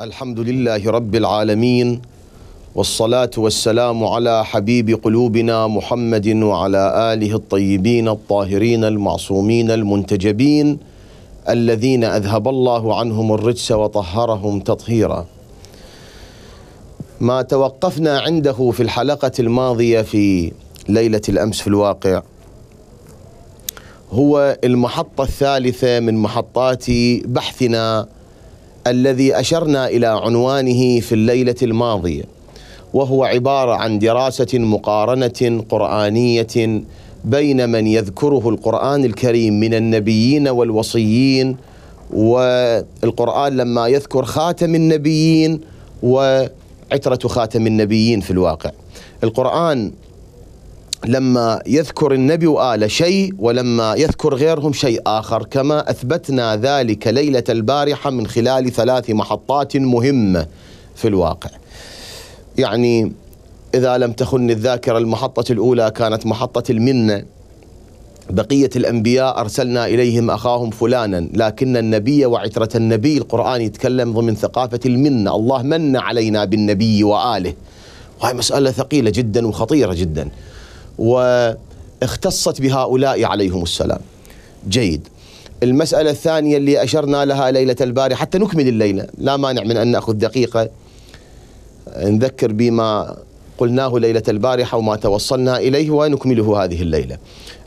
الحمد لله رب العالمين والصلاة والسلام على حبيب قلوبنا محمد وعلى آله الطيبين الطاهرين المعصومين المنتجبين الذين أذهب الله عنهم الرجس وطهرهم تطهيرا ما توقفنا عنده في الحلقة الماضية في ليلة الأمس في الواقع هو المحطة الثالثة من محطات بحثنا الذي اشرنا الى عنوانه في الليله الماضيه وهو عباره عن دراسه مقارنه قرانيه بين من يذكره القران الكريم من النبيين والوصيين والقران لما يذكر خاتم النبيين وعتره خاتم النبيين في الواقع القران لما يذكر النبي آله شيء ولما يذكر غيرهم شيء آخر كما أثبتنا ذلك ليلة البارحة من خلال ثلاث محطات مهمة في الواقع يعني إذا لم تخن الذاكرة المحطة الأولى كانت محطة المنة بقية الأنبياء أرسلنا إليهم أخاهم فلانا لكن النبي وعترة النبي القرآن يتكلم ضمن ثقافة المنة الله من علينا بالنبي وآله وهي مسألة ثقيلة جدا وخطيرة جدا واختصت بهؤلاء عليهم السلام جيد المسألة الثانية اللي أشرنا لها ليلة البارحة حتى نكمل الليلة لا مانع من أن نأخذ دقيقة نذكر بما قلناه ليلة البارحة وما توصلنا إليه ونكمله هذه الليلة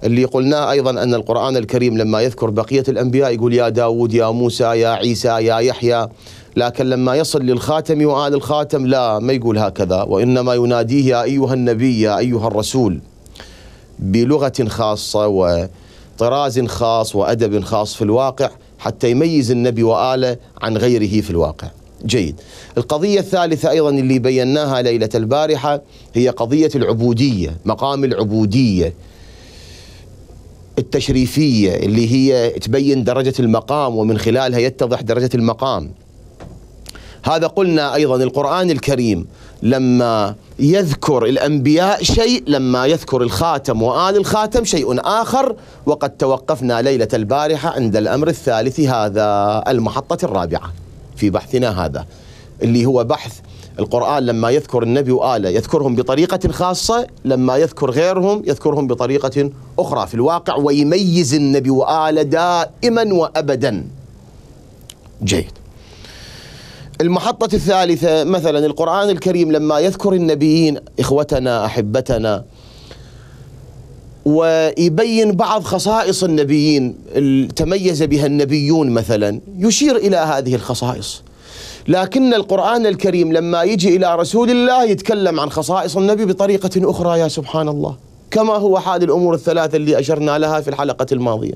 اللي قلناه أيضا أن القرآن الكريم لما يذكر بقية الأنبياء يقول يا داود يا موسى يا عيسى يا يحيى لكن لما يصل للخاتم وآل الخاتم لا ما يقول هكذا وإنما يناديه يا أيها النبي يا أيها الرسول بلغه خاصه وطراز خاص وادب خاص في الواقع حتى يميز النبي واله عن غيره في الواقع. جيد. القضيه الثالثه ايضا اللي بيناها ليله البارحه هي قضيه العبوديه، مقام العبوديه. التشريفيه اللي هي تبين درجه المقام ومن خلالها يتضح درجه المقام. هذا قلنا ايضا القران الكريم لما يذكر الأنبياء شيء لما يذكر الخاتم وآل الخاتم شيء آخر وقد توقفنا ليلة البارحة عند الأمر الثالث هذا المحطة الرابعة في بحثنا هذا اللي هو بحث القرآن لما يذكر النبي وآله يذكرهم بطريقة خاصة لما يذكر غيرهم يذكرهم بطريقة أخرى في الواقع ويميز النبي وآله دائما وأبدا جيد المحطة الثالثة مثلا القرآن الكريم لما يذكر النبيين إخوتنا أحبتنا ويبين بعض خصائص النبيين تميز بها النبيون مثلا يشير إلى هذه الخصائص لكن القرآن الكريم لما يجي إلى رسول الله يتكلم عن خصائص النبي بطريقة أخرى يا سبحان الله كما هو حال الأمور الثلاثة اللي أشرنا لها في الحلقة الماضية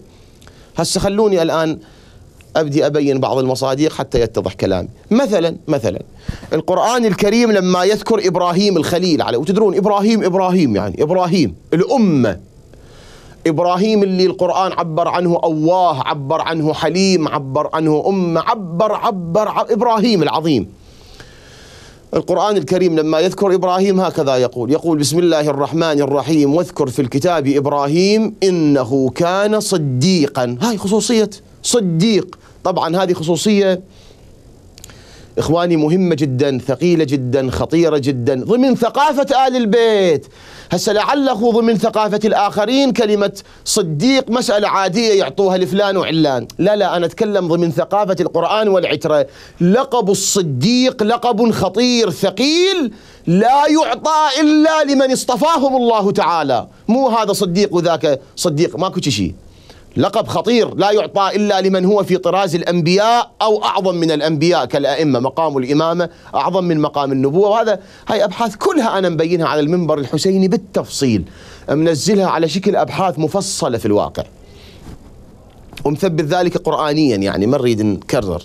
هسه خلوني الآن أبدي أبين بعض المصادق حتى يتضح كلامي مثلا مثلا القرآن الكريم لما يذكر إبراهيم الخليل عليه وتدرون إبراهيم إبراهيم يعني إبراهيم الأمة إبراهيم اللي القرآن عبر عنه اواه عبر عنه حليم عبر عنه أمة عبر عبر, عبر إبراهيم العظيم القرآن الكريم لما يذكر إبراهيم هكذا يقول يقول بسم الله الرحمن الرحيم واذكر في الكتاب إبراهيم إنه كان صديقا هاي خصوصية صديق طبعا هذه خصوصية إخواني مهمة جدا ثقيلة جدا خطيرة جدا ضمن ثقافة آل البيت هسه لعله ضمن ثقافة الآخرين كلمة صديق مسألة عادية يعطوها لفلان وعلان لا لا أنا أتكلم ضمن ثقافة القرآن والعترة لقب الصديق لقب خطير ثقيل لا يعطى إلا لمن اصطفاهم الله تعالى مو هذا صديق وذاك صديق ماكو شيء لقب خطير لا يعطى الا لمن هو في طراز الانبياء او اعظم من الانبياء كالائمه مقام الامامه اعظم من مقام النبوه وهذا هاي ابحاث كلها انا مبينها على المنبر الحسيني بالتفصيل منزلها على شكل ابحاث مفصله في الواقع ومثبت ذلك قرانيا يعني ما نريد نكرر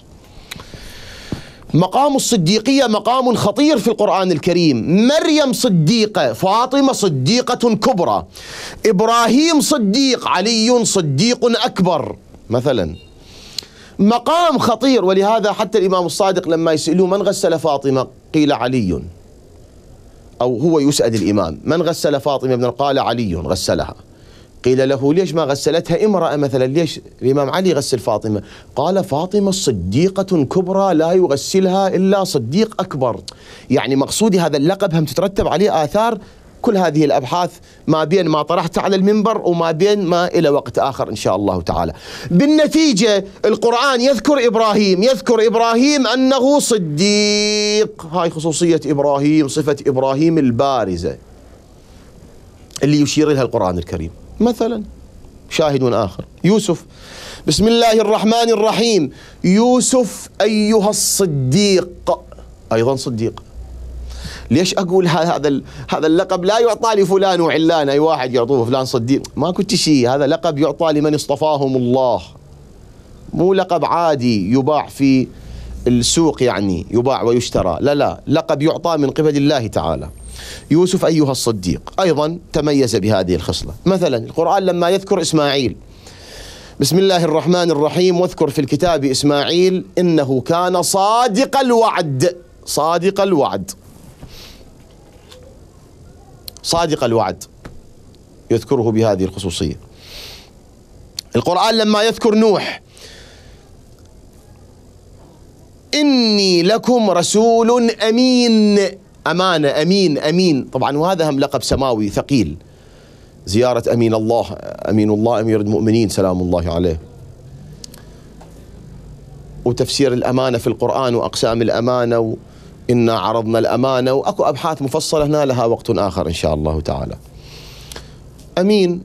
مقام الصديقية مقام خطير في القرآن الكريم مريم صديقة فاطمة صديقة كبرى إبراهيم صديق علي صديق أكبر مثلا مقام خطير ولهذا حتى الإمام الصادق لما يسألوه من غسل فاطمة قيل علي أو هو يسأل الإمام من غسل فاطمة ابن قال علي غسلها قيل له ليش ما غسلتها امرأة مثلا ليش الإمام علي غسل فاطمة قال فاطمة صديقة كبرى لا يغسلها إلا صديق أكبر يعني مقصودي هذا اللقب هم تترتب عليه آثار كل هذه الأبحاث ما بين ما طرحته على المنبر وما بين ما إلى وقت آخر إن شاء الله تعالى بالنتيجة القرآن يذكر إبراهيم يذكر إبراهيم أنه صديق هاي خصوصية إبراهيم صفة إبراهيم البارزة اللي يشير لها القرآن الكريم مثلا شاهد آخر يوسف بسم الله الرحمن الرحيم يوسف أيها الصديق أيضا صديق ليش أقول هذا هذا اللقب لا يعطى لفلان وعلان أي واحد يعطوه فلان صديق ما كنت شيء هذا لقب يعطى لمن اصطفاهم الله مو لقب عادي يباع في السوق يعني يباع ويشترى لا لا لقب يعطى من قبل الله تعالى يوسف أيها الصديق أيضا تميز بهذه الخصلة مثلا القرآن لما يذكر إسماعيل بسم الله الرحمن الرحيم واذكر في الكتاب إسماعيل إنه كان صادق الوعد صادق الوعد صادق الوعد يذكره بهذه الخصوصية القرآن لما يذكر نوح إني لكم رسول أمين أمانة أمين أمين طبعا وهذا هم لقب سماوي ثقيل زيارة أمين الله أمين الله أمير المؤمنين سلام الله عليه وتفسير الأمانة في القرآن وأقسام الأمانة وإنا عرضنا الأمانة وأكو أبحاث مفصلة هنا لها وقت آخر إن شاء الله تعالى أمين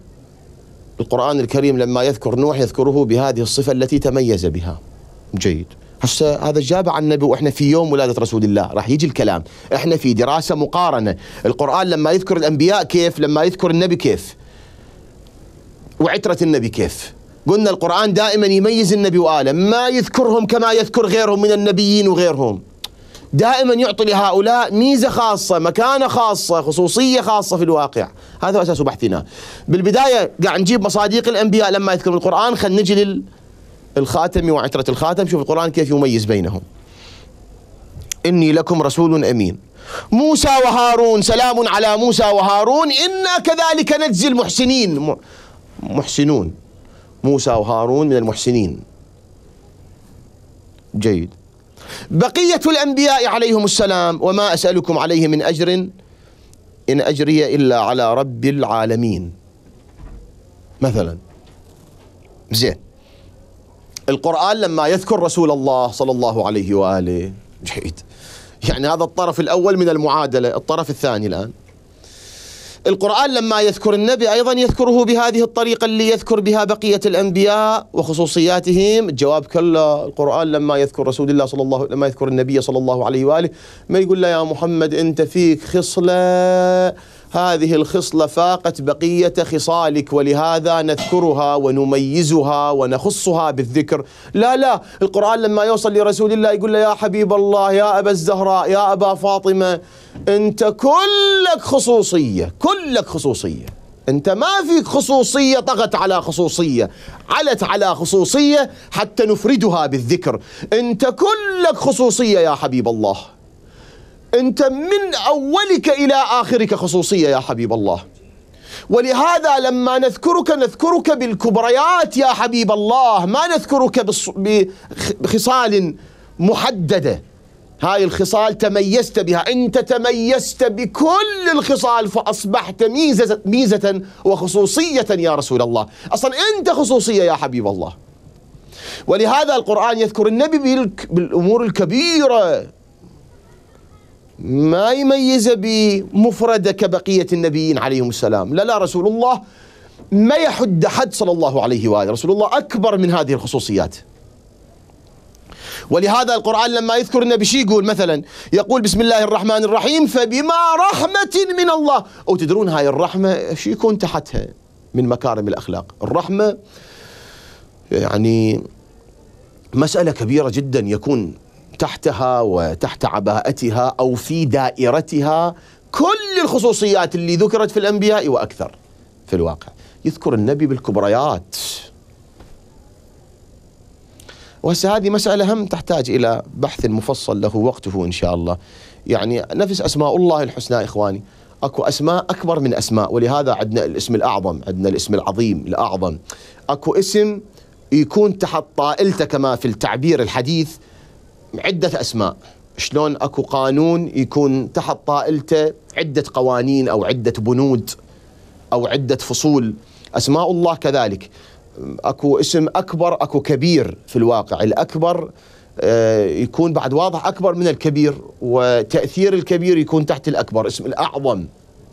القرآن الكريم لما يذكر نوح يذكره بهذه الصفة التي تميز بها جيد هسه هذا جاب عن النبي واحنا في يوم ولاده رسول الله راح يجي الكلام احنا في دراسه مقارنه القران لما يذكر الانبياء كيف لما يذكر النبي كيف وعتره النبي كيف قلنا القران دائما يميز النبي واله ما يذكرهم كما يذكر غيرهم من النبيين وغيرهم دائما يعطي لهؤلاء ميزه خاصه مكانه خاصه خصوصيه خاصه في الواقع هذا هو اساس بحثنا بالبدايه قاعد نجيب مصادق الانبياء لما يذكر القران خلينا نجي لل الخاتم وعترة الخاتم شوف القرآن كيف يميز بينهم إني لكم رسول أمين موسى وهارون سلام على موسى وهارون إنا كذلك نجزي المحسنين محسنون موسى وهارون من المحسنين جيد بقية الأنبياء عليهم السلام وما أسألكم عليه من أجر إن أجري إلا على رب العالمين مثلا زين القرآن لما يذكر رسول الله صلى الله عليه وآله جيد يعني هذا الطرف الأول من المعادلة الطرف الثاني الآن القرآن لما يذكر النبي أيضا يذكره بهذه الطريقة اللي يذكر بها بقية الأنبياء وخصوصياتهم الجواب كلا القرآن لما يذكر رسول الله صلى الله لما يذكر النبي صلى الله عليه وآله ما يقول له يا محمد أنت فيك خصلة هذه الخصلة فاقت بقية خصالك ولهذا نذكرها ونميزها ونخصها بالذكر لا لا القرآن لما يوصل لرسول الله يقول له يا حبيب الله يا أبا الزهراء يا أبا فاطمة أنت كلك خصوصية كلك خصوصية أنت ما فيك خصوصية طغت على خصوصية علت على خصوصية حتى نفردها بالذكر أنت كلك خصوصية يا حبيب الله أنت من أولك إلى آخرك خصوصية يا حبيب الله ولهذا لما نذكرك نذكرك بالكبريات يا حبيب الله ما نذكرك بخصال محددة هاي الخصال تميزت بها أنت تميزت بكل الخصال فأصبحت ميزة, ميزة وخصوصية يا رسول الله أصلا أنت خصوصية يا حبيب الله ولهذا القرآن يذكر النبي بالأمور الكبيرة ما يميز بمفرده كبقيه النبيين عليهم السلام لا لا رسول الله ما يحد حد صلى الله عليه واله رسول الله اكبر من هذه الخصوصيات ولهذا القرآن لما يذكر النبي شي يقول مثلا يقول بسم الله الرحمن الرحيم فبما رحمة من الله او تدرون هاي الرحمة شو يكون تحتها من مكارم الأخلاق الرحمة يعني مسألة كبيرة جدا يكون تحتها وتحت عباءتها او في دائرتها كل الخصوصيات اللي ذكرت في الانبياء واكثر في الواقع يذكر النبي بالكبريات وهسه هذه مسألة هم تحتاج إلى بحث مفصل له وقته إن شاء الله يعني نفس أسماء الله الحسنى إخواني اكو اسماء اكبر من اسماء ولهذا عندنا الاسم الاعظم عندنا الاسم العظيم الاعظم اكو اسم يكون تحت طائلته كما في التعبير الحديث عدة أسماء شلون اكو قانون يكون تحت طائلته عدة قوانين أو عدة بنود أو عدة فصول أسماء الله كذلك اكو اسم أكبر اكو كبير في الواقع الأكبر آه، يكون بعد واضح أكبر من الكبير وتأثير الكبير يكون تحت الأكبر اسم الأعظم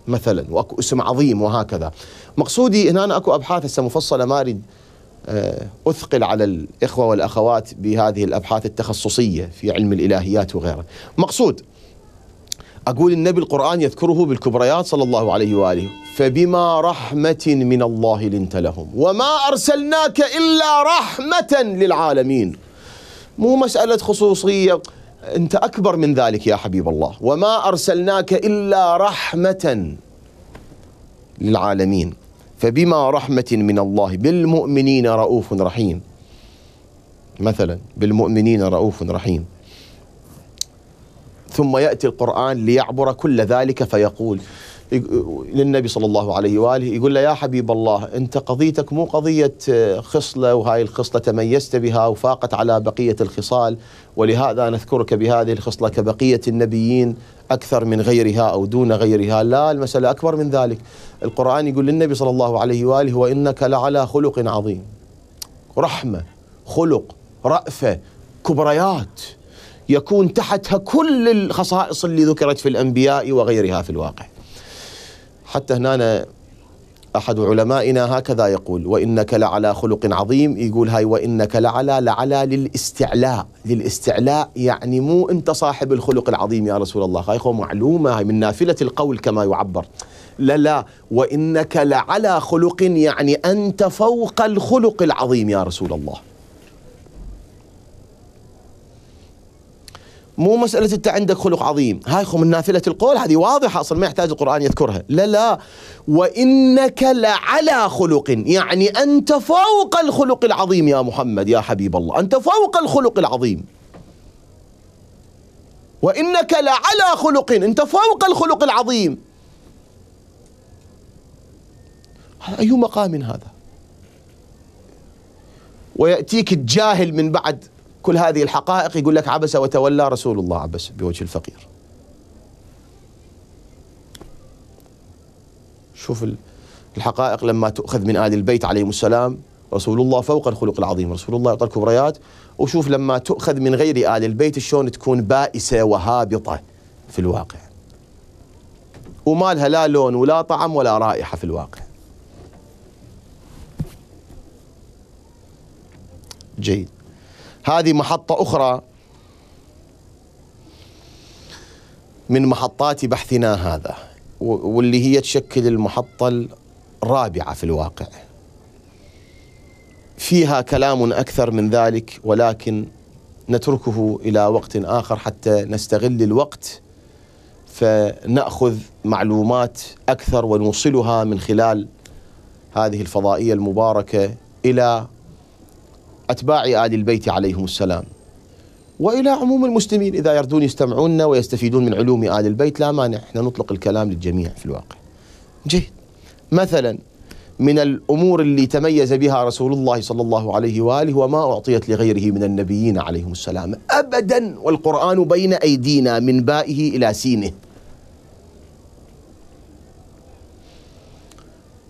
مثلا واكو اسم عظيم وهكذا مقصودي هنا اكو ابحاث هسه مفصله ما اريد آه، أثقل على الإخوة والأخوات بهذه الأبحاث التخصصية في علم الإلهيات وغيره مقصود أقول النبي القرآن يذكره بالكبريات صلى الله عليه وآله فبما رحمة من الله لنت لهم وما أرسلناك إلا رحمة للعالمين مو مسألة خصوصية أنت أكبر من ذلك يا حبيب الله وما أرسلناك إلا رحمة للعالمين فبما رحمة من الله بالمؤمنين رؤوف رحيم مثلا بالمؤمنين رؤوف رحيم ثم يأتي القرآن ليعبر كل ذلك فيقول للنبي صلى الله عليه واله يقول له يا حبيب الله انت قضيتك مو قضيه آه، خصله وهاي الخصله تميزت بها وفاقت على بقيه الخصال ولهذا نذكرك بهذه الخصله كبقيه النبيين اكثر من غيرها او دون غيرها لا المساله اكبر من ذلك القران يقول للنبي صلى الله عليه واله وانك لعلى خلق عظيم رحمه خلق رأفة كبريات يكون تحتها كل الخصائص اللي ذكرت في الأنبياء وغيرها في الواقع حتى هنا أحد علمائنا هكذا يقول وإنك لعلى خلق عظيم يقول هاي وإنك لعلى لعلى للاستعلاء للاستعلاء يعني مو أنت صاحب الخلق العظيم يا رسول الله هاي معلومة هاي من نافلة القول كما يعبر لا لا وإنك لعلى خلق يعني أنت فوق الخلق العظيم يا رسول الله مو مسألة أنت عندك خلق عظيم هاي من نافلة القول هذه واضحة أصلا ما يحتاج القرآن يذكرها لا لا وإنك لعلى خلق يعني أنت فوق الخلق العظيم يا محمد يا حبيب الله أنت فوق الخلق العظيم وإنك لعلى خلق أنت فوق الخلق العظيم أي مقام هذا ويأتيك الجاهل من بعد كل هذه الحقائق يقول لك عبس وتولى رسول الله عبس بوجه الفقير شوف الحقائق لما تؤخذ من آل البيت عليهم السلام رسول الله فوق الخلق العظيم رسول الله يعطى الكبريات وشوف لما تؤخذ من غير آل البيت شلون تكون بائسة وهابطة في الواقع وما لها لا لون ولا طعم ولا رائحة في الواقع جيد هذه محطة أخرى من محطات بحثنا هذا واللي هي تشكل المحطة الرابعة في الواقع فيها كلام أكثر من ذلك ولكن نتركه إلى وقت آخر حتى نستغل الوقت فنأخذ معلومات أكثر ونوصلها من خلال هذه الفضائية المباركة إلى أتباع آل البيت عليهم السلام وإلى عموم المسلمين إذا يردون يستمعوننا ويستفيدون من علوم آل البيت لا مانع إحنا نطلق الكلام للجميع في الواقع جيد مثلا من الأمور اللي تميز بها رسول الله صلى الله عليه وآله وما أعطيت لغيره من النبيين عليهم السلام أبدا والقرآن بين أيدينا من بائه إلى سينه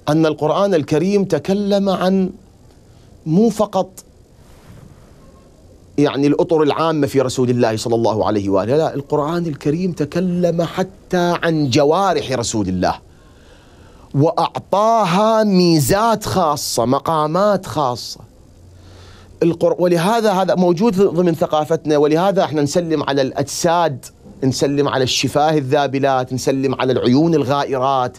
أن القرآن الكريم تكلم عن مو فقط يعني الأطر العامة في رسول الله صلى الله عليه وآله لا القرآن الكريم تكلم حتى عن جوارح رسول الله وأعطاها ميزات خاصة مقامات خاصة القر... ولهذا هذا موجود ضمن ثقافتنا ولهذا احنا نسلم على الأجساد نسلم على الشفاه الذابلات نسلم على العيون الغائرات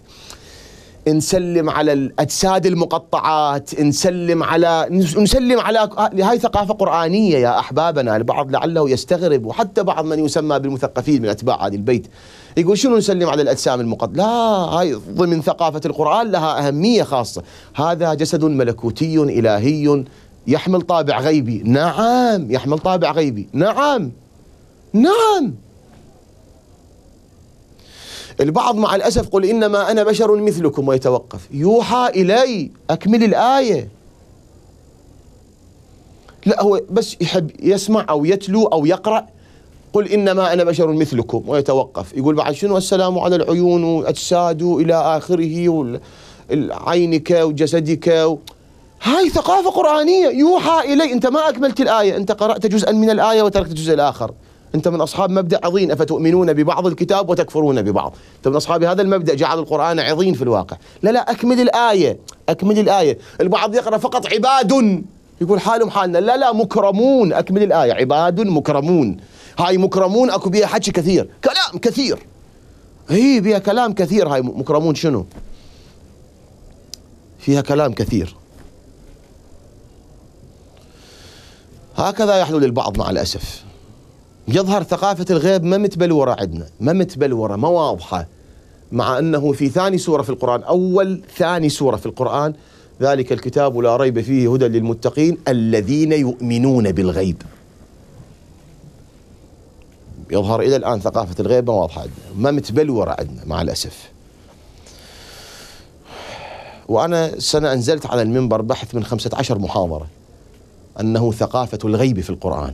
نسلم على الاجساد المقطعات نسلم على نسلم على هاي ثقافه قرانيه يا احبابنا البعض لعله يستغرب وحتى بعض من يسمى بالمثقفين من اتباع هذه البيت يقول شنو نسلم على الاجسام المقطعه لا هاي ضمن ثقافه القران لها اهميه خاصه هذا جسد ملكوتي الهي يحمل طابع غيبي نعم يحمل طابع غيبي نعم نعم البعض مع الأسف قل إنما أنا بشر مثلكم ويتوقف يوحى إلي أكمل الآية لا هو بس يحب يسمع أو يتلو أو يقرأ قل إنما أنا بشر مثلكم ويتوقف يقول بعد شنو السلام على العيون وأجساد إلى آخره عينك وجسدك و... هاي ثقافة قرآنية يوحى إلي أنت ما أكملت الآية أنت قرأت جزءا من الآية وتركت الجزء الآخر أنت من أصحاب مبدأ عظيم أفتؤمنون ببعض الكتاب وتكفرون ببعض أنت من أصحاب هذا المبدأ جعل القرآن عظيم في الواقع لا لا أكمل الآية أكمل الآية البعض يقرأ فقط عباد يقول حالهم حالنا لا لا مكرمون أكمل الآية عباد مكرمون هاي مكرمون أكو بيها حكي كثير كلام كثير هي بيها كلام كثير هاي مكرمون شنو فيها كلام كثير هكذا يحلو للبعض مع الأسف يظهر ثقافة الغيب ما متبلورة عندنا ما متبلورة ما واضحة مع أنه في ثاني سورة في القرآن أول ثاني سورة في القرآن ذلك الكتاب لا ريب فيه هدى للمتقين الذين يؤمنون بالغيب يظهر إلى الآن ثقافة الغيب ما واضحة عندنا ما متبلورة عندنا مع الأسف وأنا سنة أنزلت على المنبر بحث من 15 محاضرة أنه ثقافة الغيب في القرآن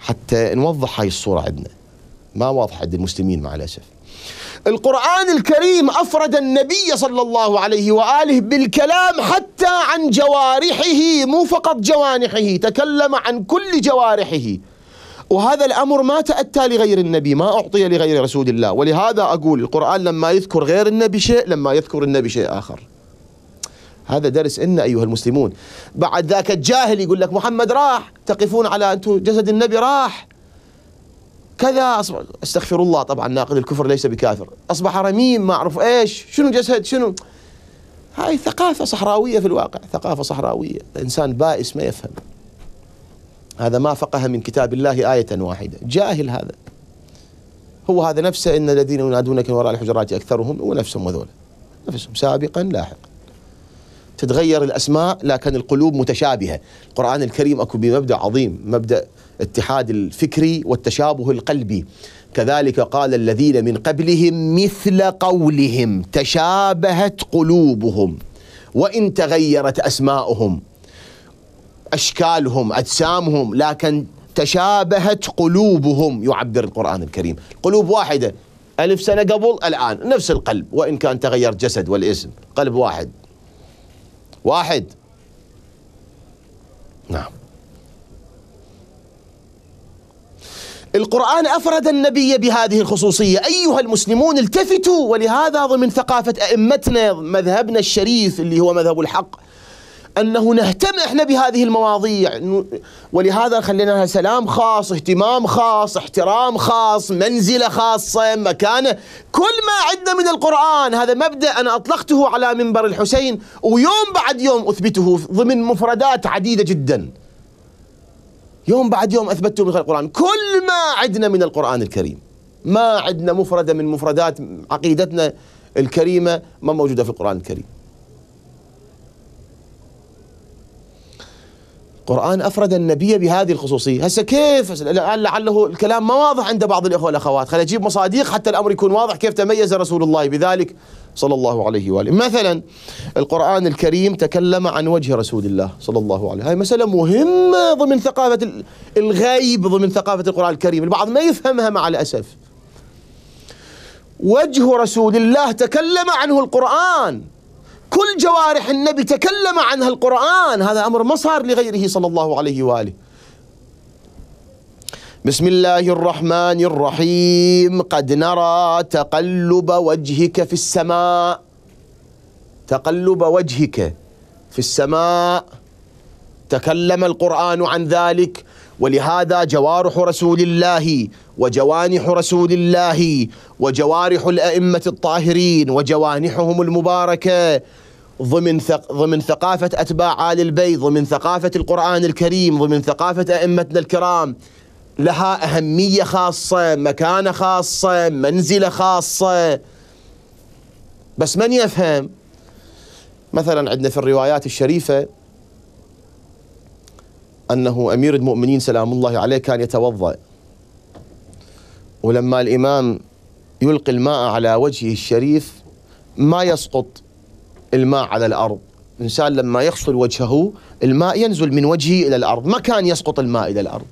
حتى نوضح هاي الصورة عندنا ما واضحة عند المسلمين مع الأسف القرآن الكريم أفرد النبي صلى الله عليه وآله بالكلام حتى عن جوارحه مو فقط جوانحه تكلم عن كل جوارحه وهذا الأمر ما تأتى لغير النبي ما أعطي لغير رسول الله ولهذا أقول القرآن لما يذكر غير النبي شيء لما يذكر النبي شيء آخر هذا درس إن أيها المسلمون بعد ذاك الجاهل يقول لك محمد راح تقفون على أنتم جسد النبي راح كذا أصبح استغفر الله طبعا ناقد الكفر ليس بكافر أصبح رميم ما أعرف إيش شنو جسد شنو هاي ثقافة صحراوية في الواقع ثقافة صحراوية إنسان بائس ما يفهم هذا ما فقه من كتاب الله آية واحدة جاهل هذا هو هذا نفسه إن الذين ينادونك من وراء الحجرات أكثرهم ونفسهم وذولا نفسهم سابقا لاحقا تتغير الاسماء لكن القلوب متشابهه القران الكريم اكو بمبدا عظيم مبدا اتحاد الفكري والتشابه القلبي كذلك قال الذين من قبلهم مثل قولهم تشابهت قلوبهم وان تغيرت اسماؤهم اشكالهم اجسامهم لكن تشابهت قلوبهم يعبر القران الكريم قلوب واحده ألف سنة قبل الآن نفس القلب وإن كان تغير جسد والاسم قلب واحد واحد نعم القرآن أفرد النبي بهذه الخصوصية أيها المسلمون التفتوا ولهذا ضمن ثقافة أئمتنا مذهبنا الشريف اللي هو مذهب الحق أنه نهتم إحنا بهذه المواضيع يعني ولهذا خلينا لها سلام خاص اهتمام خاص احترام خاص منزلة خاصة مكانة كل ما عندنا من القرآن هذا مبدأ أنا أطلقته على منبر الحسين ويوم بعد يوم أثبته ضمن مفردات عديدة جدا يوم بعد يوم أثبته من القرآن كل ما عندنا من القرآن الكريم ما عندنا مفردة من مفردات عقيدتنا الكريمة ما موجودة في القرآن الكريم القرآن أفرد النبي بهذه الخصوصية هسه كيف لعله الكلام ما واضح عند بعض الإخوة والأخوات خلينا أجيب مصادق حتى الأمر يكون واضح كيف تميز رسول الله بذلك صلى الله عليه وآله مثلا القرآن الكريم تكلم عن وجه رسول الله صلى الله عليه هاي مسألة مهمة ضمن ثقافة الغيب ضمن ثقافة القرآن الكريم البعض ما يفهمها مع الأسف وجه رسول الله تكلم عنه القرآن كل جوارح النبي تكلم عنها القرآن هذا أمر ما صار لغيره صلى الله عليه وآله بسم الله الرحمن الرحيم قد نرى تقلب وجهك في السماء تقلب وجهك في السماء تكلم القرآن عن ذلك ولهذا جوارح رسول الله وجوانح رسول الله وجوارح الأئمة الطاهرين وجوانحهم المباركة ضمن ثق ضمن ثقافة أتباع آل البيت ضمن ثقافة القرآن الكريم ضمن ثقافة أئمتنا الكرام لها أهمية خاصة مكانة خاصة منزلة خاصة بس من يفهم مثلا عندنا في الروايات الشريفة أنه أمير المؤمنين سلام الله عليه كان يتوضأ ولما الإمام يلقي الماء على وجهه الشريف ما يسقط الماء على الأرض الإنسان لما يغسل وجهه الماء ينزل من وجهه إلى الأرض ما كان يسقط الماء إلى الأرض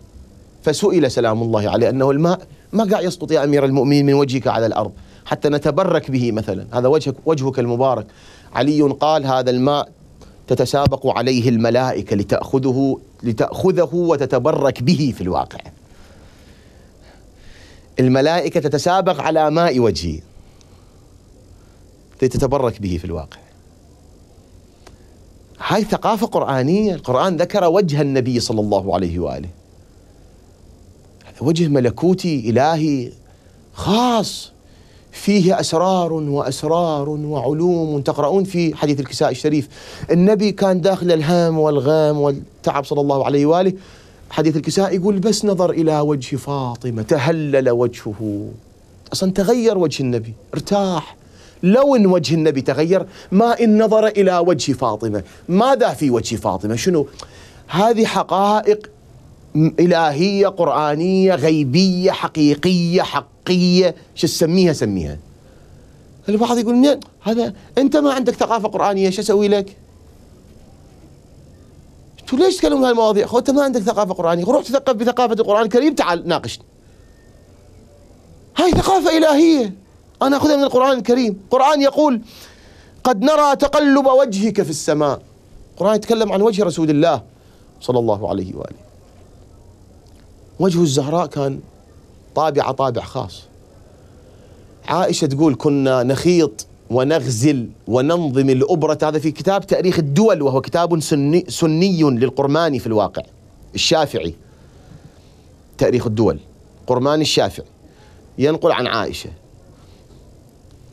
فسئل سلام الله عليه أنه الماء ما قاعد يسقط يا أمير المؤمنين من وجهك على الأرض حتى نتبرك به مثلا هذا وجهك وجهك المبارك علي قال هذا الماء تتسابق عليه الملائكة لتأخذه لتأخذه وتتبرك به في الواقع الملائكة تتسابق على ماء وجهه لتتبرك به في الواقع هاي ثقافة قرآنية القرآن ذكر وجه النبي صلى الله عليه وآله وجه ملكوتي إلهي خاص فيه أسرار وأسرار وعلوم تقرؤون في حديث الكساء الشريف النبي كان داخل الهام والغام والتعب صلى الله عليه وآله حديث الكساء يقول بس نظر إلى وجه فاطمة تهلل وجهه أصلا تغير وجه النبي ارتاح لون وجه النبي تغير ما إن نظر إلى وجه فاطمة ماذا في وجه فاطمة شنو هذه حقائق إلهية قرآنية غيبية حقيقية حق الحقيقيه شو تسميها سميها البعض يقول منين هذا انت ما عندك ثقافه قرانيه شو اسوي لك؟ انتوا ليش تتكلمون هالمواضيع؟ اخو انت ما عندك ثقافه قرانيه، روح تثقف بثقافه القران الكريم تعال ناقشني. هاي ثقافه الهيه انا اخذها من القران الكريم، القران يقول قد نرى تقلب وجهك في السماء. القران يتكلم عن وجه رسول الله صلى الله عليه واله. وجه الزهراء كان طابعه طابع خاص عائشه تقول كنا نخيط ونغزل وننظم الأبرة هذا في كتاب تاريخ الدول وهو كتاب سني, سني للقرماني في الواقع الشافعي تاريخ الدول قرماني الشافعي ينقل عن عائشة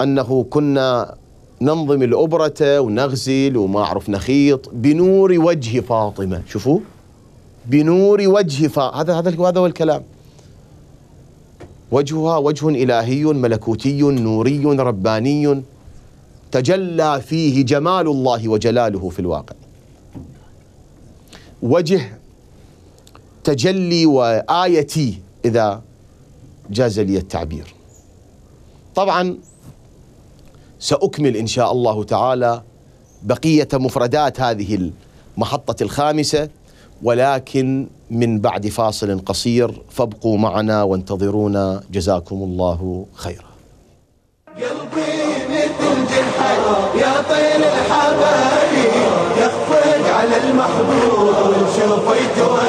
أنه كنا ننظم الأبرة ونغزل وما أعرف نخيط بنور وجه فاطمة شوفوا بنور وجه فاطمة هذا هذا هذا هو الكلام وجهها وجه الهي ملكوتي نوري رباني تجلى فيه جمال الله وجلاله في الواقع وجه تجلي وايتي اذا جاز لي التعبير طبعا ساكمل ان شاء الله تعالى بقيه مفردات هذه المحطه الخامسه ولكن من بعد فاصل قصير فابقوا معنا وانتظرونا جزاكم الله خيرا يا طير الحبايب يخفق على المحبوب شوفي يتوالى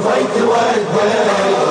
right the right way.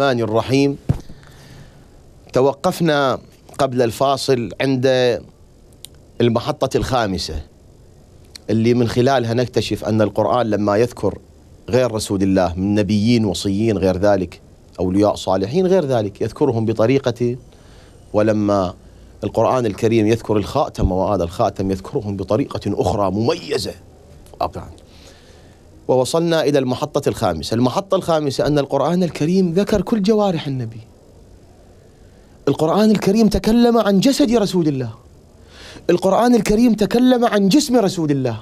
الرحمن الرحيم توقفنا قبل الفاصل عند المحطة الخامسة اللي من خلالها نكتشف أن القرآن لما يذكر غير رسول الله من نبيين وصيين غير ذلك أولياء صالحين غير ذلك يذكرهم بطريقة ولما القرآن الكريم يذكر الخاتم وهذا الخاتم يذكرهم بطريقة أخرى مميزة أبعد. ووصلنا إلى المحطة الخامسة المحطة الخامسة أن القرآن الكريم ذكر كل جوارح النبي القرآن الكريم تكلم عن جسد رسول الله القرآن الكريم تكلم عن جسم رسول الله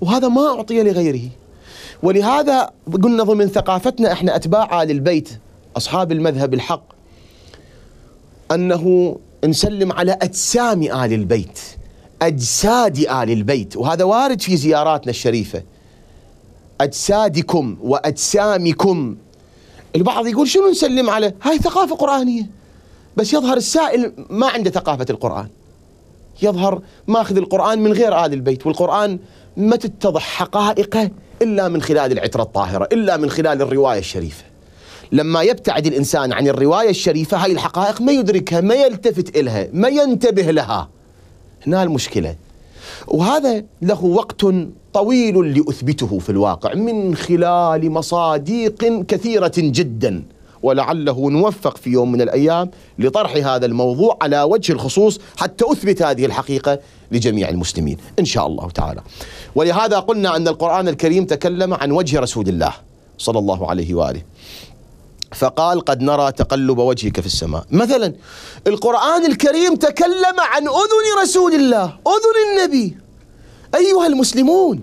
وهذا ما أعطي لغيره ولهذا قلنا ضمن ثقافتنا احنا اتباع ال البيت اصحاب المذهب الحق انه نسلم على اجسام ال البيت اجساد ال البيت وهذا وارد في زياراتنا الشريفه أجسادكم وأجسامكم البعض يقول شنو نسلم على هاي ثقافة قرآنية بس يظهر السائل ما عنده ثقافة القرآن يظهر ماخذ القرآن من غير آل البيت والقرآن ما تتضح حقائقه إلا من خلال العترة الطاهرة إلا من خلال الرواية الشريفة لما يبتعد الإنسان عن الرواية الشريفة هاي الحقائق ما يدركها ما يلتفت إلها ما ينتبه لها هنا المشكلة وهذا له وقت طويل لأثبته في الواقع من خلال مصاديق كثيرة جدا ولعله نوفق في يوم من الأيام لطرح هذا الموضوع على وجه الخصوص حتى أثبت هذه الحقيقة لجميع المسلمين إن شاء الله تعالى ولهذا قلنا أن القرآن الكريم تكلم عن وجه رسول الله صلى الله عليه وآله فقال قد نرى تقلب وجهك في السماء مثلا القرآن الكريم تكلم عن أذن رسول الله أذن النبي أيها المسلمون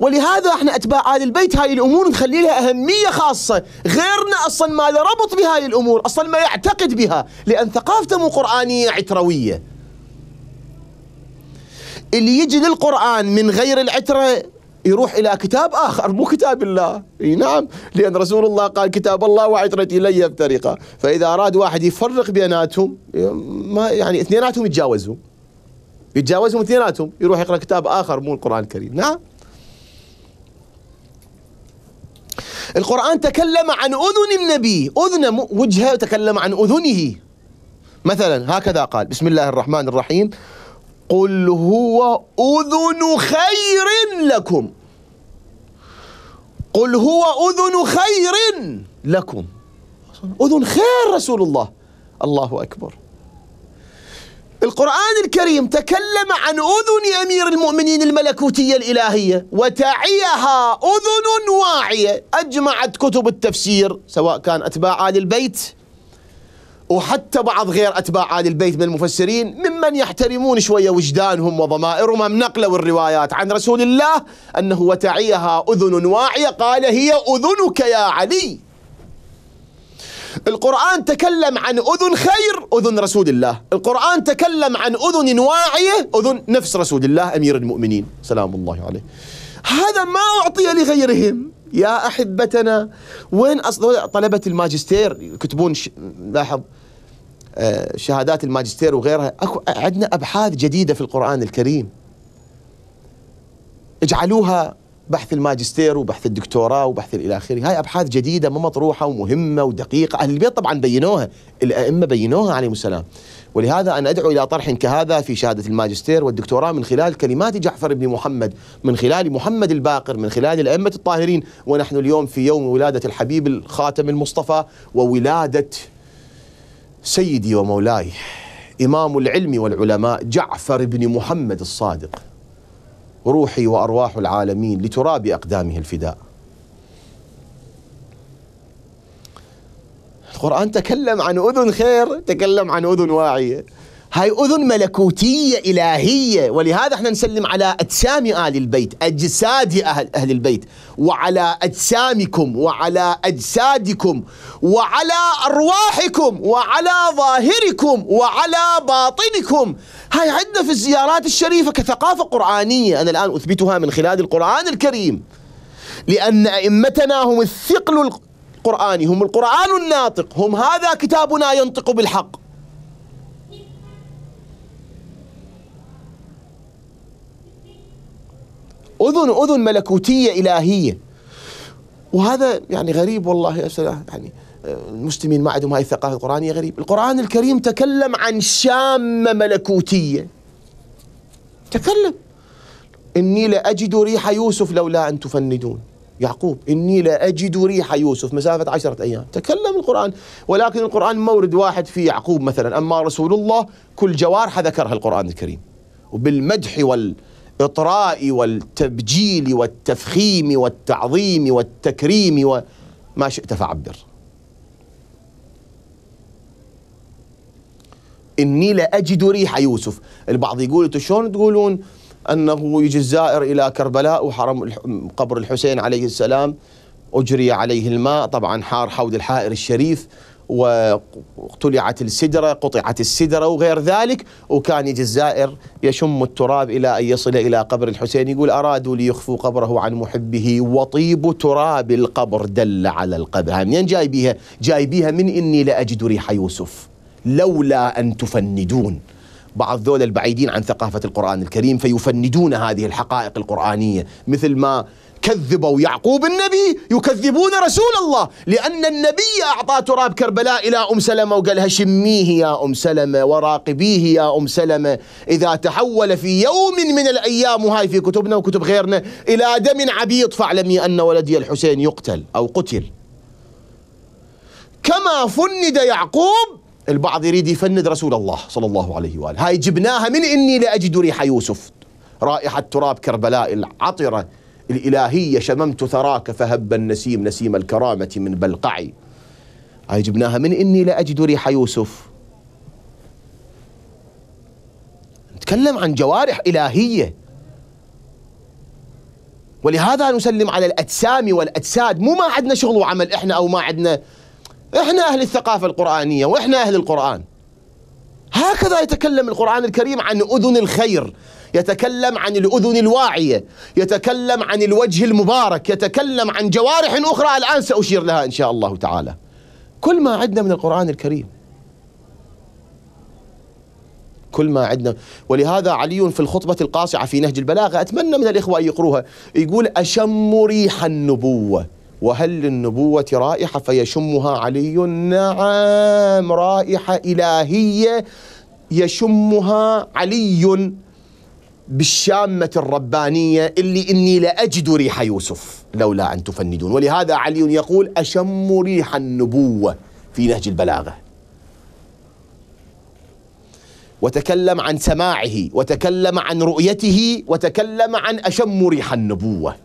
ولهذا احنا اتباع ال البيت هاي الامور نخلي لها اهميه خاصه، غيرنا اصلا ما له ربط بهاي الامور، اصلا ما يعتقد بها، لان ثقافته مو قرانيه عترويه. اللي يجي للقران من غير العتره يروح الى كتاب اخر مو كتاب الله، اي نعم، لان رسول الله قال كتاب الله وعترتي لن يفترقا، فاذا اراد واحد يفرق بيناتهم ما يعني اثنيناتهم يتجاوزوا. يتجاوزهم اثنيناتهم يروح يقرا كتاب اخر مو القران الكريم نعم القرآن تكلم عن أذن النبي أذن وجهه تكلم عن أذنه مثلا هكذا قال بسم الله الرحمن الرحيم قل هو أذن خير لكم قل هو أذن خير لكم أذن خير رسول الله الله أكبر القرآن الكريم تكلم عن أذن أمير المؤمنين الملكوتية الإلهية وتعيها أذن واعية أجمعت كتب التفسير سواء كان أتباع آل البيت وحتى بعض غير أتباع آل البيت من المفسرين ممن يحترمون شوية وجدانهم وضمائرهم نقلوا الروايات عن رسول الله أنه وتعيها أذن واعية قال هي أذنك يا علي القرآن تكلم عن أذن خير أذن رسول الله القرآن تكلم عن أذن واعية أذن نفس رسول الله أمير المؤمنين سلام الله عليه هذا ما أعطي لغيرهم يا أحبتنا وين أصلا طلبة الماجستير يكتبون ش... لاحظ آه، شهادات الماجستير وغيرها أكو عندنا أبحاث جديدة في القرآن الكريم اجعلوها بحث الماجستير وبحث الدكتوراه وبحث الى اخره، هاي ابحاث جديده مو مطروحه ومهمه ودقيقه، اهل البيت طبعا بينوها، الائمه بينوها عليهم السلام. ولهذا انا ادعو الى طرح كهذا في شهاده الماجستير والدكتوراه من خلال كلمات جعفر بن محمد، من خلال محمد الباقر، من خلال الائمه الطاهرين، ونحن اليوم في يوم ولاده الحبيب الخاتم المصطفى وولاده سيدي ومولاي امام العلم والعلماء جعفر بن محمد الصادق. روحي وارواح العالمين لتراب اقدامه الفداء. القران تكلم عن اذن خير، تكلم عن اذن واعيه. هاي أذن ملكوتية إلهية ولهذا احنا نسلم على أجسام آل البيت أجساد أهل, أهل البيت وعلى أجسامكم وعلى أجسادكم وعلى أرواحكم وعلى ظاهركم وعلى باطنكم هاي عندنا في الزيارات الشريفة كثقافة قرآنية أنا الآن أثبتها من خلال القرآن الكريم لأن أئمتنا هم الثقل القرآني هم القرآن الناطق هم هذا كتابنا ينطق بالحق أذن أذن ملكوتية إلهية وهذا يعني غريب والله يا سلام يعني آه، المسلمين ما عندهم هاي الثقافة القرآنية غريب القرآن الكريم تكلم عن شامة ملكوتية تكلم إني لأجد ريح يوسف لولا أن تفندون يعقوب إني لأجد ريح يوسف مسافة عشرة أيام تكلم القرآن ولكن القرآن مورد واحد في يعقوب مثلا أما رسول الله كل جوارح ذكرها القرآن الكريم وبالمدح وال الإطراء والتبجيل والتفخيم والتعظيم والتكريم وما شئت فعبر إني لاجد ريح يوسف البعض يقول شلون تقولون أنه يجي الزائر إلى كربلاء وحرم قبر الحسين عليه السلام أجري عليه الماء طبعا حار حوض الحائر الشريف وطلعت السدرة قطعت السدرة وغير ذلك وكان يجي الزائر يشم التراب إلى أن يصل إلى قبر الحسين يقول أرادوا ليخفوا قبره عن محبه وطيب تراب القبر دل على القبر منين يعني جايبيها جايبيها من إني لأجد ريح يوسف لولا أن تفندون بعض ذول البعيدين عن ثقافة القرآن الكريم فيفندون هذه الحقائق القرآنية مثل ما كذبوا يعقوب النبي يكذبون رسول الله لأن النبي أعطى تراب كربلاء إلى أم سلمة وقال لها شميه يا أم سلمة وراقبيه يا أم سلمة إذا تحول في يوم من الأيام وهاي في كتبنا وكتب غيرنا إلى دم عبيط فاعلمي أن ولدي الحسين يقتل أو قتل كما فند يعقوب البعض يريد يفند رسول الله صلى الله عليه واله، هاي جبناها من اني لاجد ريح يوسف رائحه تراب كربلاء العطره الإلهية شممت ثراك فهب النسيم نسيم الكرامة من بلقعي هاي جبناها من إني لا أجد ريح يوسف نتكلم عن جوارح إلهية ولهذا نسلم على الأجسام والأجساد مو ما عندنا شغل وعمل إحنا أو ما عندنا إحنا أهل الثقافة القرآنية وإحنا أهل القرآن هكذا يتكلم القرآن الكريم عن أذن الخير يتكلم عن الأذن الواعية يتكلم عن الوجه المبارك يتكلم عن جوارح أخرى الآن سأشير لها إن شاء الله تعالى كل ما عندنا من القرآن الكريم كل ما عندنا ولهذا علي في الخطبة القاصعة في نهج البلاغة أتمنى من الإخوة أن يقروها يقول أشم ريح النبوة وهل للنبوة رائحة فيشمها علي نعم رائحة إلهية يشمها علي بالشامة الربانية اللي إني لأجد ريح يوسف لولا أن تفندون ولهذا علي يقول أشم ريح النبوة في نهج البلاغة وتكلم عن سماعه وتكلم عن رؤيته وتكلم عن أشم ريح النبوة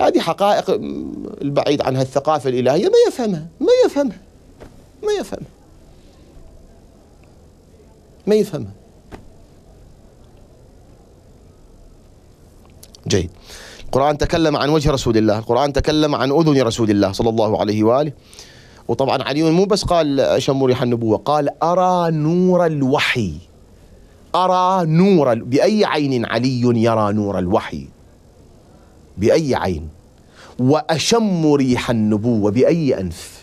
هذه حقائق البعيد عنها الثقافة الإلهية ما يفهمها ما يفهمها ما يفهمها ما يفهمها جيد القرآن تكلم عن وجه رسول الله القرآن تكلم عن أذن رسول الله صلى الله عليه وآله وطبعا علي مو بس قال شم ريح النبوة قال أرى نور الوحي أرى نور ال... بأي عين علي يرى نور الوحي بأي عين وأشم ريح النبوة بأي أنف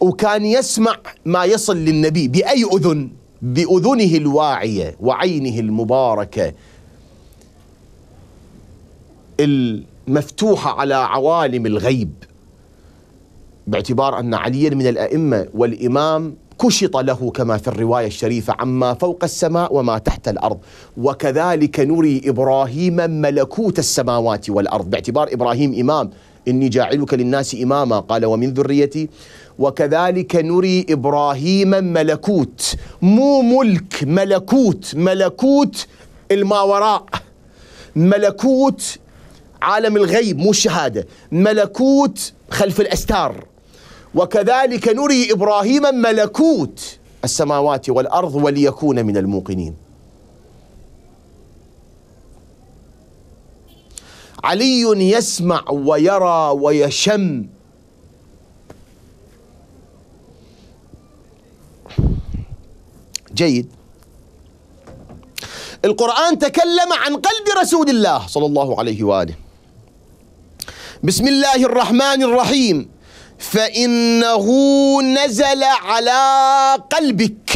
وكان يسمع ما يصل للنبي بأي أذن بأذنه الواعية وعينه المباركة المفتوحة على عوالم الغيب باعتبار أن عليا من الأئمة والإمام كشط له كما في الرواية الشريفة عما فوق السماء وما تحت الأرض وكذلك نري إبراهيم ملكوت السماوات والأرض باعتبار إبراهيم إمام إني جاعلك للناس إماما قال ومن ذريتي وكذلك نري إبراهيم ملكوت مو ملك ملكوت ملكوت الماوراء ملكوت عالم الغيب مو الشهادة ملكوت خلف الأستار وكذلك نري إبراهيم ملكوت السماوات والأرض وليكون من الموقنين علي يسمع ويرى ويشم جيد القرآن تكلم عن قلب رسول الله صلى الله عليه وآله بسم الله الرحمن الرحيم فإنه نزل على قلبك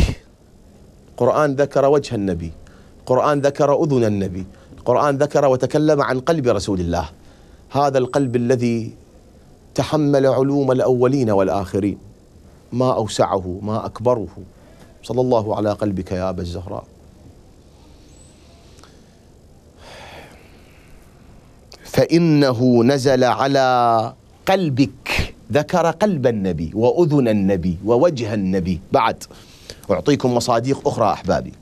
القرآن ذكر وجه النبي القرآن ذكر أذن النبي القرآن ذكر وتكلم عن قلب رسول الله هذا القلب الذي تحمل علوم الأولين والآخرين ما أوسعه ما أكبره صلى الله على قلبك يا أبا الزهراء فانه نزل على قلبك ذكر قلب النبي واذن النبي ووجه النبي بعد اعطيكم مصاديق اخرى احبابي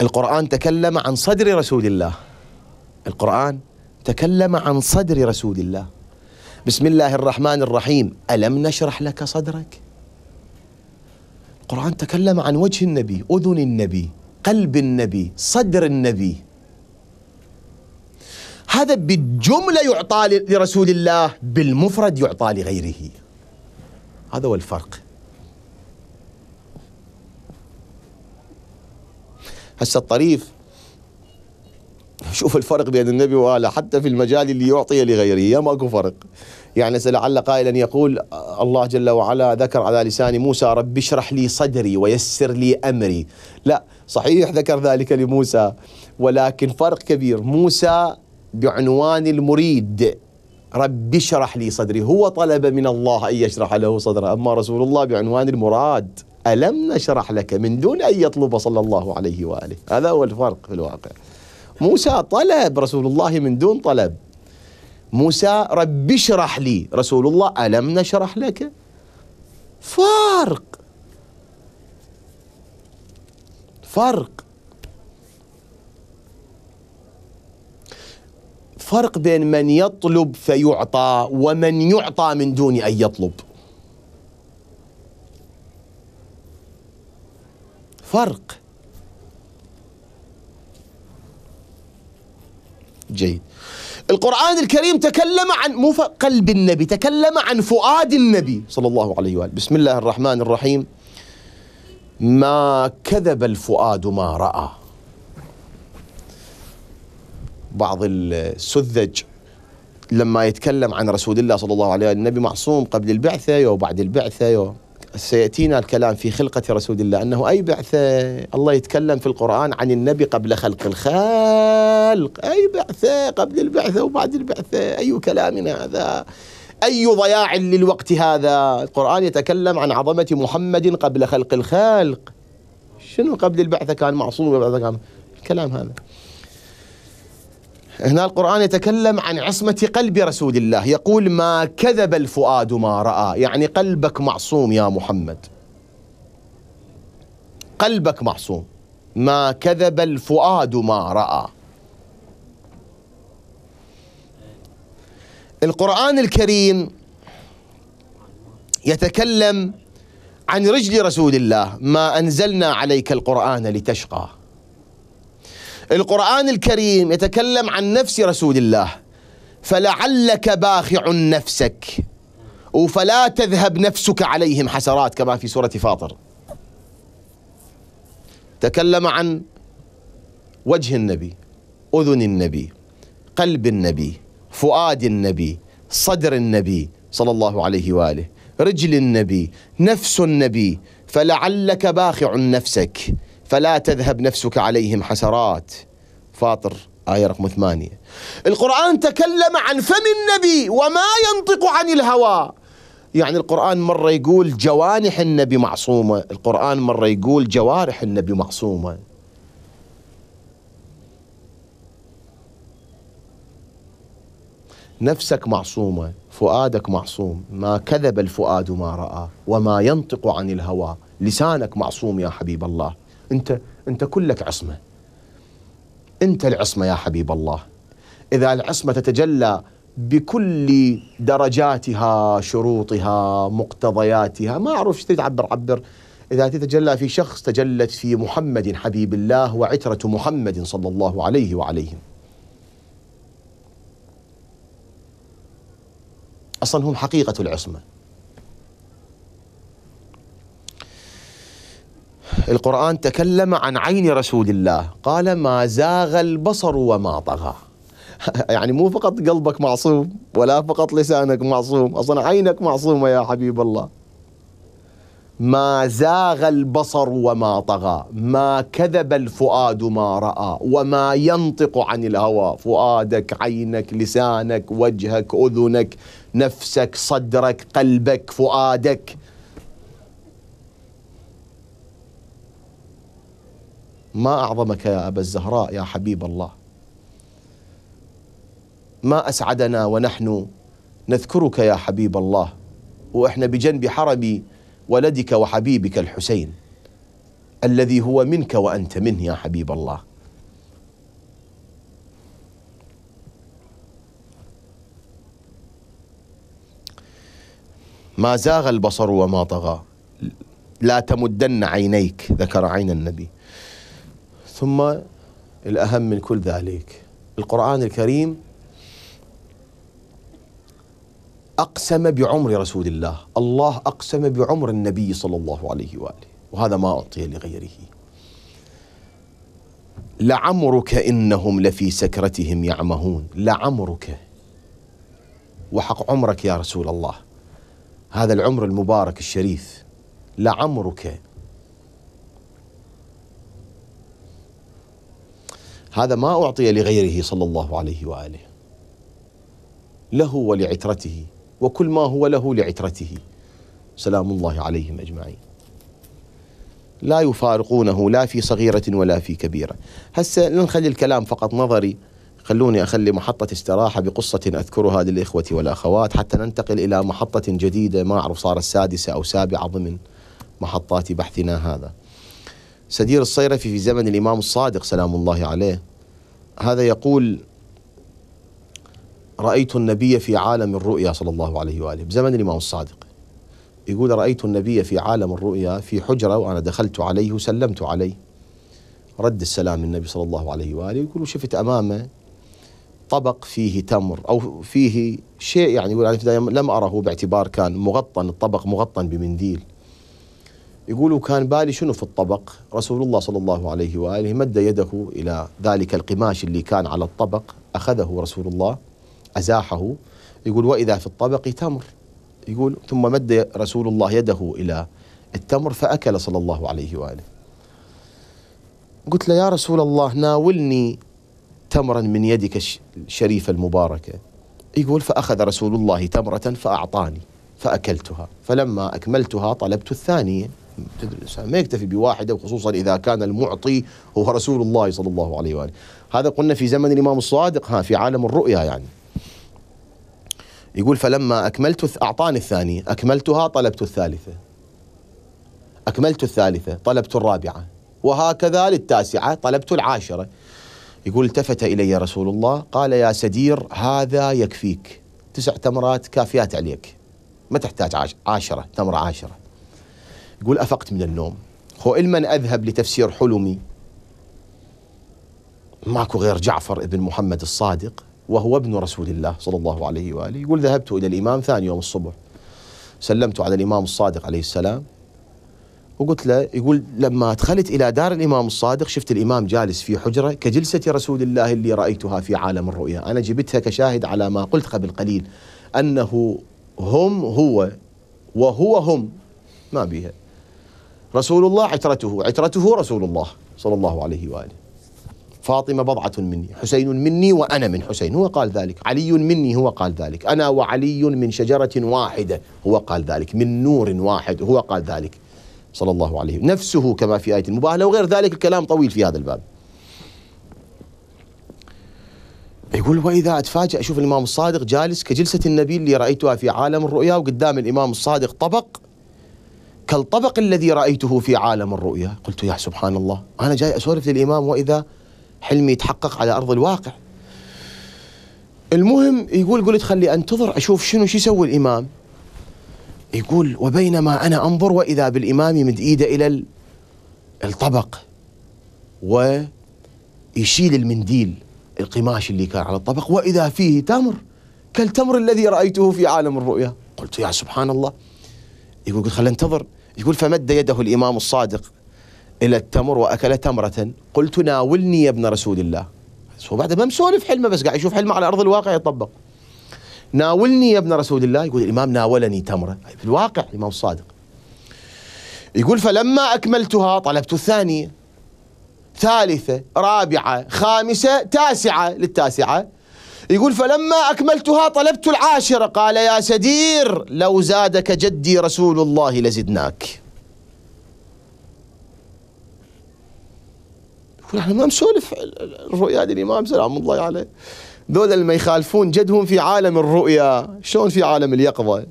القران تكلم عن صدر رسول الله القران تكلم عن صدر رسول الله بسم الله الرحمن الرحيم الم نشرح لك صدرك القران تكلم عن وجه النبي اذن النبي قلب النبي صدر النبي هذا بالجملة يعطى لرسول الله بالمفرد يعطى لغيره هذا هو الفرق هسه الطريف شوف الفرق بين النبي وآله حتى في المجال اللي يعطي لغيره يا ماكو فرق يعني لعل قائلا يقول الله جل وعلا ذكر على لسان موسى رب اشرح لي صدري ويسر لي أمري لا صحيح ذكر ذلك لموسى ولكن فرق كبير موسى بعنوان المريد رب اشرح لي صدري هو طلب من الله أن يشرح له صدره أما رسول الله بعنوان المراد ألم نشرح لك من دون أن يطلب صلى الله عليه وآله هذا هو الفرق في الواقع موسى طلب رسول الله من دون طلب موسى رب اشرح لي رسول الله ألم نشرح لك فارق فرق فرق بين من يطلب فيعطى ومن يعطى من دون ان يطلب فرق جيد القرآن الكريم تكلم عن مو قلب النبي تكلم عن فؤاد النبي صلى الله عليه وآله بسم الله الرحمن الرحيم ما كذب الفؤاد ما رأى بعض السذج لما يتكلم عن رسول الله صلى الله عليه وسلم النبي معصوم قبل البعثة وبعد البعثة سيأتينا الكلام في خلقة رسول الله أنه أي بعثة الله يتكلم في القرآن عن النبي قبل خلق الخلق أي بعثة قبل البعثة وبعد البعثة أي كلام هذا أي ضياع للوقت هذا القرآن يتكلم عن عظمة محمد قبل خلق الخلق شنو قبل البعثة كان معصوم بعد كان الكلام هذا هنا القرآن يتكلم عن عصمة قلب رسول الله يقول ما كذب الفؤاد ما رأى يعني قلبك معصوم يا محمد قلبك معصوم ما كذب الفؤاد ما رأى القرآن الكريم يتكلم عن رجل رسول الله ما أنزلنا عليك القرآن لتشقى القرآن الكريم يتكلم عن نفس رسول الله فلعلك باخع نفسك وفلا تذهب نفسك عليهم حسرات كما في سورة فاطر تكلم عن وجه النبي أذن النبي قلب النبي فؤاد النبي صدر النبي صلى الله عليه واله رجل النبي نفس النبي فلعلك باخع نفسك فلا تذهب نفسك عليهم حسرات فاطر آية رقم ثمانية القرآن تكلم عن فم النبي وما ينطق عن الهوى يعني القرآن مرة يقول جوانح النبي معصومة القرآن مرة يقول جوارح النبي معصومة نفسك معصومة فؤادك معصوم ما كذب الفؤاد ما رأى وما ينطق عن الهوى لسانك معصوم يا حبيب الله أنت أنت كلك عصمة أنت العصمة يا حبيب الله إذا العصمة تتجلى بكل درجاتها شروطها مقتضياتها ما أعرف شو تعبر عبر إذا تتجلى في شخص تجلت في محمد حبيب الله وعترة محمد صلى الله عليه وعليهم أصلا هم حقيقة العصمة القرآن تكلم عن عين رسول الله قال ما زاغ البصر وما طغى يعني مو فقط قلبك معصوم ولا فقط لسانك معصوم أصلا عينك معصومة يا حبيب الله ما زاغ البصر وما طغى ما كذب الفؤاد ما راى وما ينطق عن الهوى فؤادك عينك لسانك وجهك اذنك نفسك صدرك قلبك فؤادك ما أعظمك يا أبا الزهراء يا حبيب الله ما أسعدنا ونحن نذكرك يا حبيب الله وإحنا بجنب حرم ولدك وحبيبك الحسين الذي هو منك وأنت منه يا حبيب الله ما زاغ البصر وما طغى لا تمدن عينيك ذكر عين النبي ثم الأهم من كل ذلك القرآن الكريم أقسم بعمر رسول الله الله أقسم بعمر النبي صلى الله عليه وآله وهذا ما أعطي لغيره لعمرك إنهم لفي سكرتهم يعمهون لعمرك وحق عمرك يا رسول الله هذا العمر المبارك الشريف لعمرك هذا ما أعطي لغيره صلى الله عليه وآله له ولعترته وكل ما هو له لعترته سلام الله عليهم أجمعين لا يفارقونه لا في صغيرة ولا في كبيرة هسه نخلي الكلام فقط نظري خلوني أخلي محطة استراحة بقصة أذكرها للإخوة والأخوات حتى ننتقل إلى محطة جديدة ما أعرف صار السادسة أو سابعة ضمن محطات بحثنا هذا سدير الصيرفي في زمن الإمام الصادق سلام الله عليه هذا يقول رأيت النبي في عالم الرؤيا صلى الله عليه وآله بزمن الإمام الصادق يقول رأيت النبي في عالم الرؤيا في حجرة وأنا دخلت عليه وسلمت عليه رد السلام النبي صلى الله عليه وآله يقول شفت أمامه طبق فيه تمر او فيه شيء يعني يقول انا في لم اره باعتبار كان مغطى الطبق مغطى بمنديل يقولوا كان بالي شنو في الطبق رسول الله صلى الله عليه واله مد يده الى ذلك القماش اللي كان على الطبق اخذه رسول الله ازاحه يقول واذا في الطبق تمر يقول ثم مد رسول الله يده الى التمر فاكل صلى الله عليه واله قلت له يا رسول الله ناولني تمرا من يدك الشريفة المباركة يقول فأخذ رسول الله تمرة فأعطاني فأكلتها فلما أكملتها طلبت الثانية الإنسان ما يكتفي بواحدة وخصوصا إذا كان المعطي هو رسول الله صلى الله عليه وآله هذا قلنا في زمن الإمام الصادق ها في عالم الرؤيا يعني يقول فلما أكملت أعطاني الثانية أكملتها طلبت الثالثة أكملت الثالثة طلبت الرابعة وهكذا للتاسعة طلبت العاشرة يقول التفت إلي رسول الله قال يا سدير هذا يكفيك تسع تمرات كافيات عليك ما تحتاج عشرة تمرة عشرة يقول أفقت من النوم هو إلمن أذهب لتفسير حلمي ماكو غير جعفر ابن محمد الصادق وهو ابن رسول الله صلى الله عليه وآله يقول ذهبت إلى الإمام ثاني يوم الصبح سلمت على الإمام الصادق عليه السلام وقلت له يقول لما دخلت إلى دار الإمام الصادق شفت الإمام جالس في حجرة كجلسة رسول الله اللي رأيتها في عالم الرؤيا أنا جبتها كشاهد على ما قلت قبل قليل أنه هم هو وهو هم ما بيها رسول الله عترته عترته رسول الله صلى الله عليه وآله فاطمة بضعة مني حسين مني وأنا من حسين هو قال ذلك علي مني هو قال ذلك أنا وعلي من شجرة واحدة هو قال ذلك من نور واحد هو قال ذلك صلى الله عليه وسلم نفسه كما في آية المباهلة وغير ذلك الكلام طويل في هذا الباب يقول وإذا أتفاجأ أشوف الإمام الصادق جالس كجلسة النبي اللي رأيتها في عالم الرؤيا وقدام الإمام الصادق طبق كالطبق الذي رأيته في عالم الرؤيا قلت يا سبحان الله أنا جاي أسولف للإمام وإذا حلمي يتحقق على أرض الواقع المهم يقول قلت خلي أنتظر أشوف شنو شو يسوي الإمام يقول وبينما أنا أنظر وإذا بالإمام يمد إيده إلى الطبق ويشيل المنديل القماش اللي كان على الطبق وإذا فيه تمر كالتمر الذي رأيته في عالم الرؤيا قلت يا سبحان الله يقول قلت خلينا ننتظر يقول فمد يده الإمام الصادق إلى التمر وأكل تمرة قلت ناولني يا ابن رسول الله هو بعد ما مسولف حلمه بس قاعد يشوف حلمه على أرض الواقع يطبق ناولني يا ابن رسول الله يقول الإمام ناولني تمرة في الواقع الإمام الصادق يقول فلما أكملتها طلبت الثانية ثالثة رابعة خامسة تاسعة للتاسعة يقول فلما أكملتها طلبت العاشرة قال يا سدير لو زادك جدي رسول الله لزدناك يقول احنا ما نسولف الرؤيا الإمام سلام الله عليه ذولا اللي ما يخالفون جدهم في عالم الرؤيا شلون في عالم اليقظة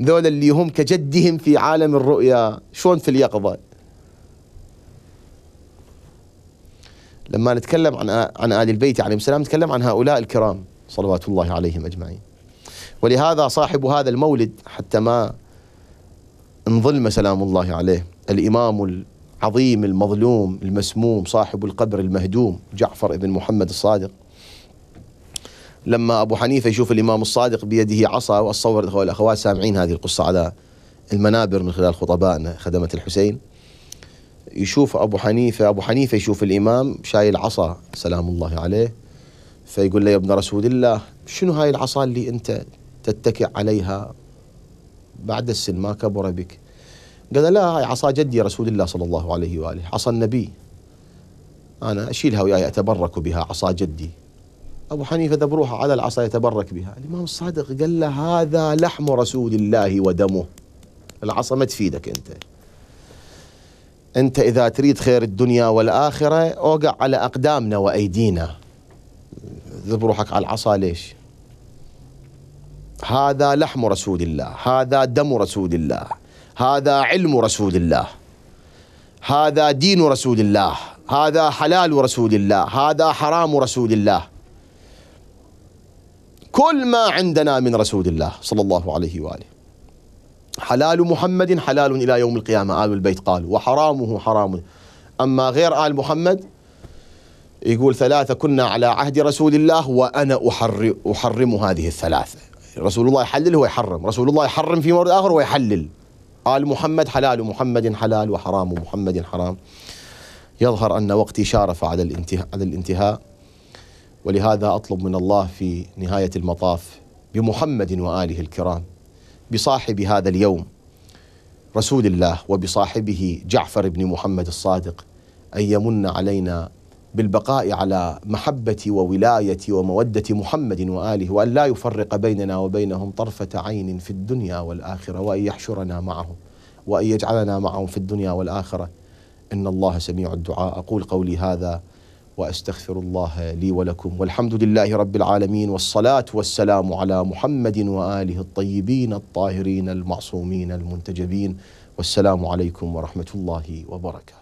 ذولا اللي هم كجدهم في عالم الرؤيا شلون في اليقظة لما نتكلم عن عن آل البيت عليهم السلام نتكلم عن هؤلاء الكرام صلوات الله عليهم أجمعين ولهذا صاحب هذا المولد حتى ما انظلم سلام الله عليه الإمام العظيم المظلوم المسموم صاحب القبر المهدوم جعفر بن محمد الصادق لما ابو حنيفه يشوف الامام الصادق بيده عصا واتصور الاخوه سامعين هذه القصه على المنابر من خلال خطبائنا خدمه الحسين يشوف ابو حنيفه ابو حنيفه يشوف الامام شايل عصا سلام الله عليه فيقول له يا ابن رسول الله شنو هاي العصا اللي انت تتكئ عليها بعد السن ما كبر بك قال لا هاي عصا جدي رسول الله صلى الله عليه واله عصا النبي انا اشيلها وياي اتبرك بها عصا جدي أبو حنيفة ذبروها على العصا يتبرك بها الإمام الصادق قال له هذا لحم رسول الله ودمه العصا ما تفيدك أنت أنت إذا تريد خير الدنيا والآخرة أوقع على أقدامنا وأيدينا ذب روحك على العصا ليش هذا لحم رسول الله هذا دم رسول الله هذا علم رسول الله هذا دين رسول الله هذا حلال رسول الله هذا حرام رسول الله كل ما عندنا من رسول الله صلى الله عليه وآله حلال محمد حلال إلى يوم القيامة آل البيت قالوا وحرامه حرام أما غير آل محمد يقول ثلاثة كنا على عهد رسول الله وأنا أحرم, أحرم هذه الثلاثة رسول الله يحلل هو يحرم رسول الله يحرم في مورد آخر ويحلل آل محمد حلال محمد حلال وحرام محمد حرام يظهر أن وقتي شارف على الانتهاء, على الانتهاء ولهذا اطلب من الله في نهايه المطاف بمحمد واله الكرام بصاحب هذا اليوم رسول الله وبصاحبه جعفر بن محمد الصادق ان يمن علينا بالبقاء على محبه وولايه وموده محمد واله وان لا يفرق بيننا وبينهم طرفه عين في الدنيا والاخره وان يحشرنا معهم وان يجعلنا معهم في الدنيا والاخره ان الله سميع الدعاء اقول قولي هذا واستغفر الله لي ولكم والحمد لله رب العالمين والصلاه والسلام على محمد واله الطيبين الطاهرين المعصومين المنتجبين والسلام عليكم ورحمه الله وبركاته